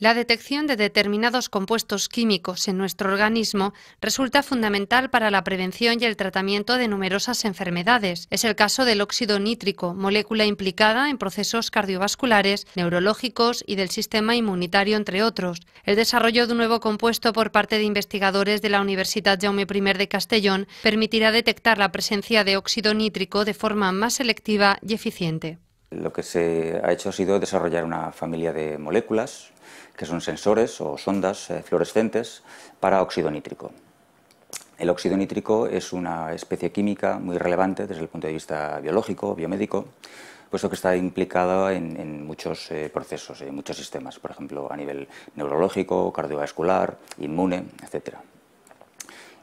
La detección de determinados compuestos químicos en nuestro organismo resulta fundamental para la prevención y el tratamiento de numerosas enfermedades. Es el caso del óxido nítrico, molécula implicada en procesos cardiovasculares, neurológicos y del sistema inmunitario, entre otros. El desarrollo de un nuevo compuesto por parte de investigadores de la Universidad Jaume I de Castellón permitirá detectar la presencia de óxido nítrico de forma más selectiva y eficiente lo que se ha hecho ha sido desarrollar una familia de moléculas que son sensores o sondas eh, fluorescentes para óxido nítrico. El óxido nítrico es una especie química muy relevante desde el punto de vista biológico, biomédico, puesto que está implicada en, muchos eh, procesos, en muchos sistemas, por ejemplo, a nivel neurológico, cardiovascular, inmune, etc.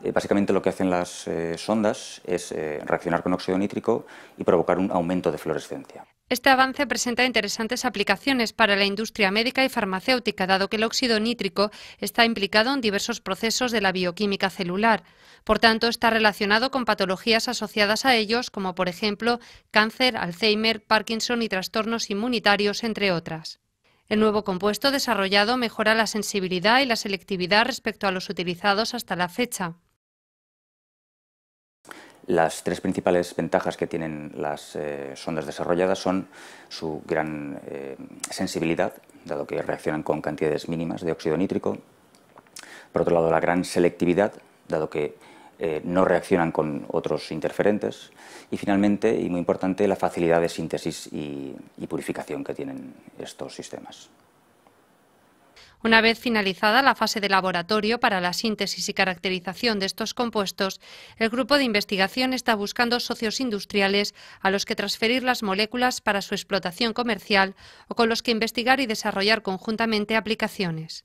Eh, básicamente lo que hacen las sondas es reaccionar con óxido nítrico y provocar un aumento de fluorescencia. Este avance presenta interesantes aplicaciones para la industria médica y farmacéutica, dado que el óxido nítrico está implicado en diversos procesos de la bioquímica celular. Por tanto, está relacionado con patologías asociadas a ellos, como por ejemplo cáncer, Alzheimer, Parkinson y trastornos inmunitarios, entre otras. El nuevo compuesto desarrollado mejora la sensibilidad y la selectividad respecto a los utilizados hasta la fecha. Las tres principales ventajas que tienen las eh, sondas desarrolladas son su gran eh, sensibilidad, dado que reaccionan con cantidades mínimas de óxido nítrico. Por otro lado, la gran selectividad, dado que eh, no reaccionan con otros interferentes. Y finalmente, y muy importante, la facilidad de síntesis y purificación que tienen estos sistemas. Una vez finalizada la fase de laboratorio para la síntesis y caracterización de estos compuestos, el grupo de investigación está buscando socios industriales a los que transferir las moléculas para su explotación comercial o con los que investigar y desarrollar conjuntamente aplicaciones.